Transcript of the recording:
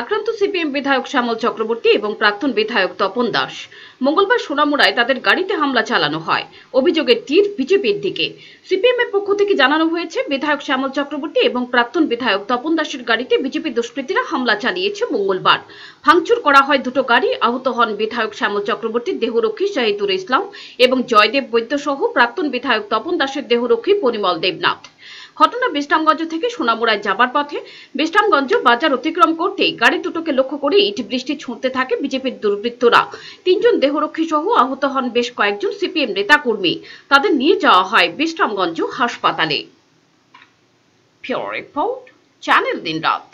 আক্রান্ত সিপিএম বিধায়ক শ্যামল চক্রবর্তী এবং প্রাক্তন বিধায়ক তপন দাস মঙ্গলবার সোনামুড়ায় তাদের গাড়িতে হামলা চালানো হয় অভিযোগের তীর বিজেপির দিকে সিপিএম এর পক্ষ থেকে জানানো হয়েছে বিধায়ক শ্যামল চক্রবর্তী এবং প্রাক্তন বিধায়ক তপন দাসের গাড়িতে বিজেপি দুষ্কৃতীরা হামলা চালিয়েছে মঙ্গলবার ভাঙচুর করা হয় দুটো গাড়ি আহত হন বিধায়ক শ্যামল চক্রবর্তীর দেহরক্ষী শাহিদুর ইসলাম এবং জয়দেব বৈদ্য সহ প্রাক্তন বিধায়ক তপন দাসের দেহরক্ষী পরিমল দেবনাথ ঘটনা বিশ্রামগঞ্জ থেকে সোনামুড়ায় যাবার পথে বিশ্রামগঞ্জ বাজার অতিক্রম করতে গাড়ি দুটোকে লক্ষ্য করে ইট বৃষ্টি ছুঁড়তে থাকে বিজেপির দুর্বৃত্তরা তিনজন দেহরক্ষী সহ আহত হন বেশ কয়েকজন সিপিএম নেতা কর্মী তাদের নিয়ে যাওয়া হয় বিশ্রামগঞ্জ হাসপাতালে রিপোর্ট চ্যানেল দিন রাত